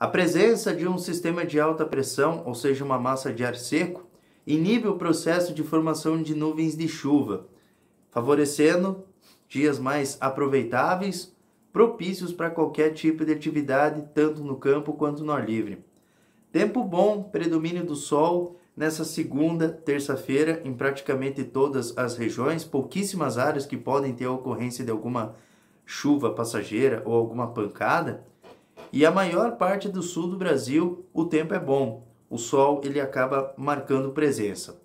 A presença de um sistema de alta pressão, ou seja, uma massa de ar seco, inibe o processo de formação de nuvens de chuva, favorecendo dias mais aproveitáveis, propícios para qualquer tipo de atividade, tanto no campo quanto no ar livre. Tempo bom, predomínio do sol nessa segunda, terça-feira, em praticamente todas as regiões, pouquíssimas áreas que podem ter ocorrência de alguma chuva passageira ou alguma pancada. E a maior parte do sul do Brasil, o tempo é bom. O sol ele acaba marcando presença.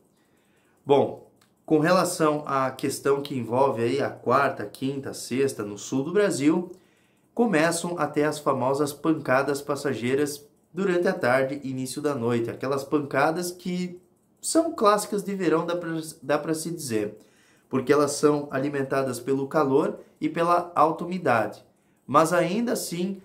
Bom, com relação à questão que envolve aí a quarta, quinta, sexta no sul do Brasil, começam até as famosas pancadas passageiras durante a tarde e início da noite, aquelas pancadas que são clássicas de verão, dá para se dizer, porque elas são alimentadas pelo calor e pela alta umidade. Mas ainda assim,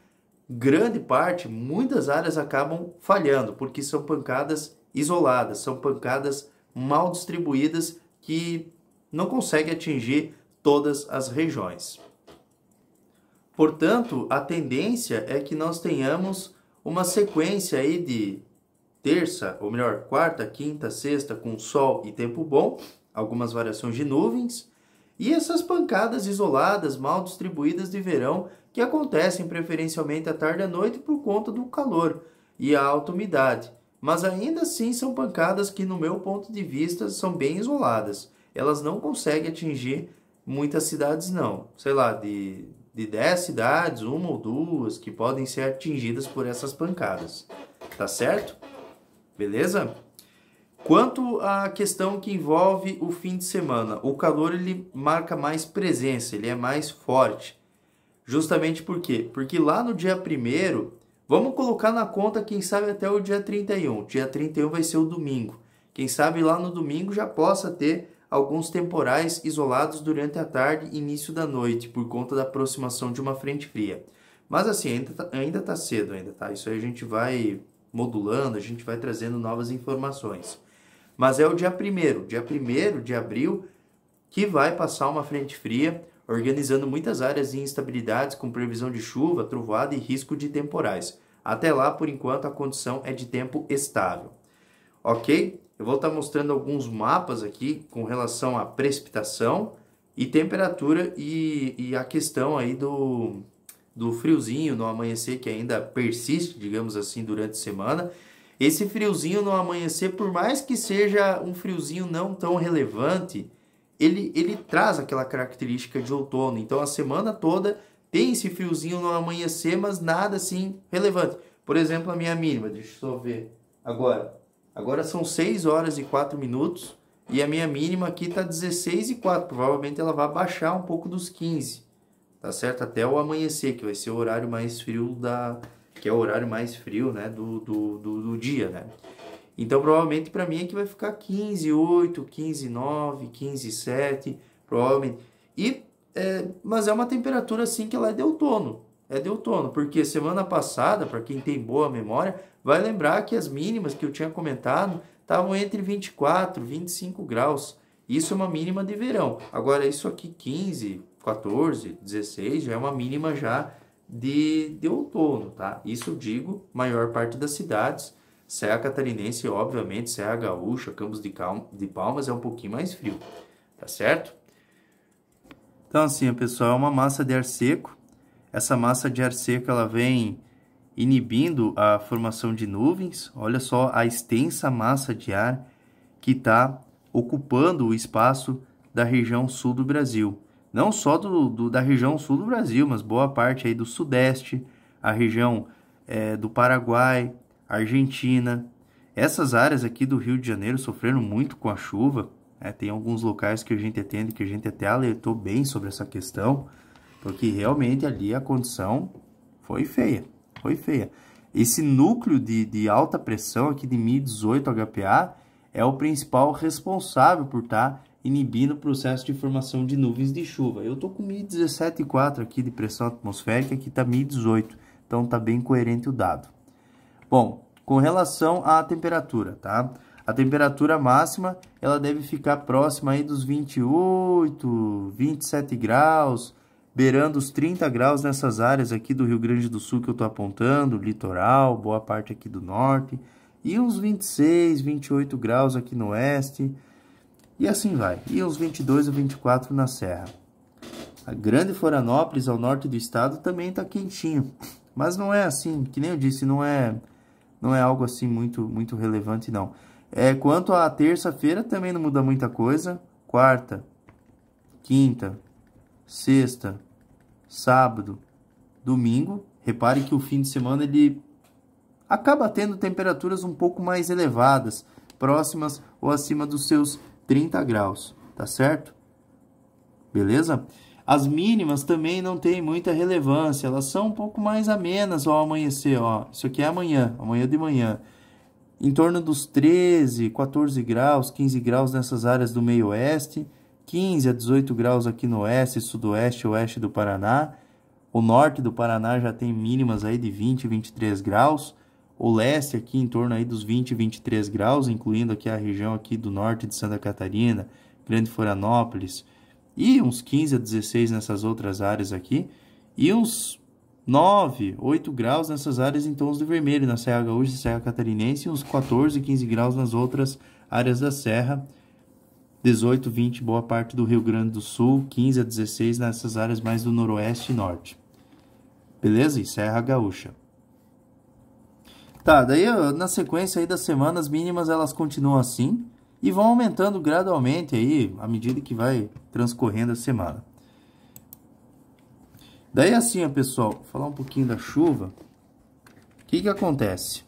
grande parte, muitas áreas acabam falhando, porque são pancadas isoladas, são pancadas mal distribuídas que não conseguem atingir todas as regiões. Portanto, a tendência é que nós tenhamos uma sequência aí de terça, ou melhor, quarta, quinta, sexta, com sol e tempo bom, algumas variações de nuvens, e essas pancadas isoladas, mal distribuídas de verão, que acontecem preferencialmente à tarde e à noite por conta do calor e a alta umidade. Mas ainda assim são pancadas que, no meu ponto de vista, são bem isoladas. Elas não conseguem atingir muitas cidades, não. Sei lá, de, de 10 cidades, uma ou duas que podem ser atingidas por essas pancadas. Tá certo? Beleza? Quanto à questão que envolve o fim de semana, o calor ele marca mais presença, ele é mais forte. Justamente por quê? Porque lá no dia 1 vamos colocar na conta quem sabe até o dia 31. Dia 31 vai ser o domingo. Quem sabe lá no domingo já possa ter alguns temporais isolados durante a tarde e início da noite, por conta da aproximação de uma frente fria. Mas assim, ainda tá, ainda tá cedo ainda, tá? Isso aí a gente vai modulando, a gente vai trazendo novas informações. Mas é o dia 1 dia 1 de abril, que vai passar uma frente fria, organizando muitas áreas de instabilidades com previsão de chuva, trovoada e risco de temporais. Até lá, por enquanto, a condição é de tempo estável. Ok? Eu vou estar mostrando alguns mapas aqui com relação à precipitação e temperatura e, e a questão aí do, do friozinho no amanhecer que ainda persiste, digamos assim, durante a semana. Esse friozinho no amanhecer, por mais que seja um friozinho não tão relevante, ele, ele traz aquela característica de outono. Então a semana toda tem esse friozinho no amanhecer, mas nada assim relevante. Por exemplo, a minha mínima, deixa eu só ver agora. Agora são 6 horas e 4 minutos e a minha mínima aqui está 16 e 4. Provavelmente ela vai baixar um pouco dos 15, tá certo? Até o amanhecer, que vai ser o horário mais frio da, que é o horário mais frio né, do, do, do, do dia, né? Então, provavelmente para mim é que vai ficar 15, 8, 15, 9, 15, 7, provavelmente. E, é, mas é uma temperatura assim que ela é de outono, é de outono, porque semana passada, para quem tem boa memória, vai lembrar que as mínimas que eu tinha comentado estavam entre 24 25 graus. Isso é uma mínima de verão. Agora, isso aqui, 15, 14, 16, já é uma mínima já de, de outono, tá? Isso eu digo maior parte das cidades. Serra Catarinense, obviamente, Serra Gaúcha, Campos de, Calma, de Palmas é um pouquinho mais frio, tá certo? Então, assim, pessoal, é uma massa de ar seco. Essa massa de ar seco, ela vem inibindo a formação de nuvens. Olha só a extensa massa de ar que está ocupando o espaço da região sul do Brasil não só do, do, da região sul do Brasil, mas boa parte aí do sudeste, a região é, do Paraguai, Argentina. Essas áreas aqui do Rio de Janeiro sofreram muito com a chuva. Né? Tem alguns locais que a gente atende que a gente até alertou bem sobre essa questão, porque realmente ali a condição foi feia, foi feia. Esse núcleo de, de alta pressão aqui de 1018 HPA é o principal responsável por estar tá inibindo o processo de formação de nuvens de chuva. Eu estou com 1017,4 aqui de pressão atmosférica, aqui está 1018, então está bem coerente o dado. Bom, com relação à temperatura, tá? A temperatura máxima, ela deve ficar próxima aí dos 28, 27 graus, beirando os 30 graus nessas áreas aqui do Rio Grande do Sul que eu estou apontando, litoral, boa parte aqui do norte, e uns 26, 28 graus aqui no oeste, e assim vai. E uns 22 ou 24 na Serra. A Grande Florianópolis, ao norte do estado, também está quentinho. Mas não é assim, que nem eu disse, não é, não é algo assim muito, muito relevante, não. É, quanto à terça-feira, também não muda muita coisa. Quarta, quinta, sexta, sábado, domingo. Repare que o fim de semana ele acaba tendo temperaturas um pouco mais elevadas, próximas ou acima dos seus 30 graus, tá certo? Beleza? As mínimas também não têm muita relevância, elas são um pouco mais amenas ao amanhecer, ó. Isso aqui é amanhã, amanhã de manhã. Em torno dos 13, 14 graus, 15 graus nessas áreas do meio oeste, 15 a 18 graus aqui no oeste, sudoeste, oeste do Paraná. O norte do Paraná já tem mínimas aí de 20, 23 graus o leste aqui em torno aí dos 20, 23 graus, incluindo aqui a região aqui do norte de Santa Catarina, Grande Florianópolis, e uns 15 a 16 nessas outras áreas aqui, e uns 9, 8 graus nessas áreas em tons de vermelho, na Serra Gaúcha e Serra Catarinense, e uns 14, 15 graus nas outras áreas da serra, 18, 20 boa parte do Rio Grande do Sul, 15 a 16 nessas áreas mais do noroeste e norte. Beleza? E Serra Gaúcha. Tá, daí na sequência aí das semanas mínimas elas continuam assim e vão aumentando gradualmente aí à medida que vai transcorrendo a semana. Daí assim, ó, pessoal, vou falar um pouquinho da chuva. O que que acontece?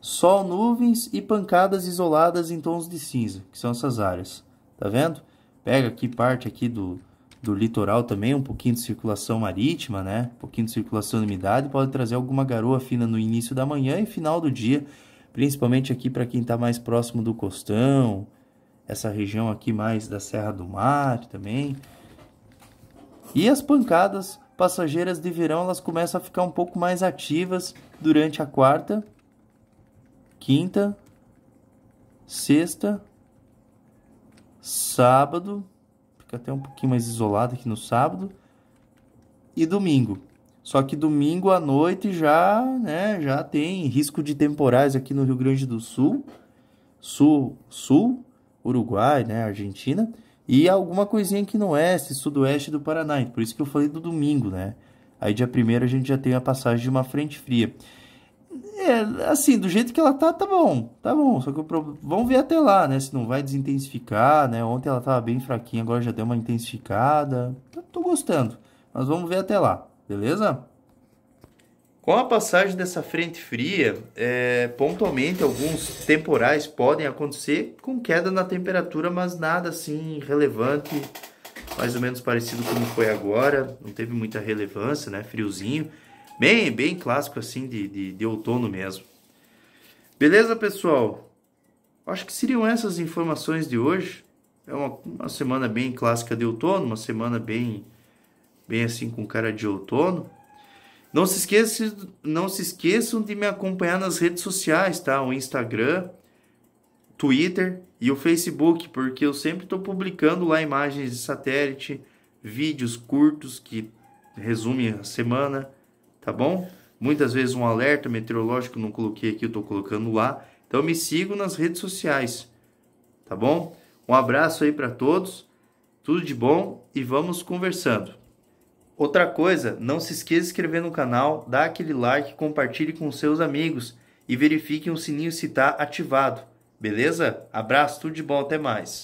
Sol, nuvens e pancadas isoladas em tons de cinza, que são essas áreas. Tá vendo? Pega aqui parte aqui do do litoral também, um pouquinho de circulação marítima, né? Um pouquinho de circulação de umidade, pode trazer alguma garoa fina no início da manhã e final do dia, principalmente aqui para quem está mais próximo do costão, essa região aqui mais da Serra do Mar também. E as pancadas passageiras de verão, elas começam a ficar um pouco mais ativas durante a quarta, quinta, sexta, sábado, fica até um pouquinho mais isolado aqui no sábado. E domingo. Só que domingo à noite já, né, já tem risco de temporais aqui no Rio Grande do Sul, Sul, Sul, Uruguai, né, Argentina, e alguma coisinha aqui no oeste, sudoeste do Paraná. Por isso que eu falei do domingo, né? Aí dia 1 a gente já tem a passagem de uma frente fria. É, assim, do jeito que ela tá, tá bom, tá bom. Só que o vamos ver até lá, né? Se não vai desintensificar, né? Ontem ela tava bem fraquinha, agora já deu uma intensificada. Tô, tô gostando, mas vamos ver até lá, beleza? Com a passagem dessa frente fria, é, pontualmente alguns temporais podem acontecer com queda na temperatura, mas nada assim relevante, mais ou menos parecido como foi agora, não teve muita relevância, né? Friozinho. Bem, bem clássico assim de, de, de outono mesmo. Beleza, pessoal? Acho que seriam essas informações de hoje. É uma, uma semana bem clássica de outono, uma semana bem, bem assim com cara de outono. Não se, esqueça, não se esqueçam de me acompanhar nas redes sociais, tá? O Instagram, Twitter e o Facebook, porque eu sempre estou publicando lá imagens de satélite, vídeos curtos que resumem a semana, tá bom? Muitas vezes um alerta meteorológico não coloquei aqui, eu estou colocando lá. Então me sigam nas redes sociais, tá bom? Um abraço aí para todos, tudo de bom e vamos conversando. Outra coisa, não se esqueça de inscrever no canal, dá aquele like, compartilhe com seus amigos e verifique o sininho se está ativado. Beleza? Abraço, tudo de bom, até mais.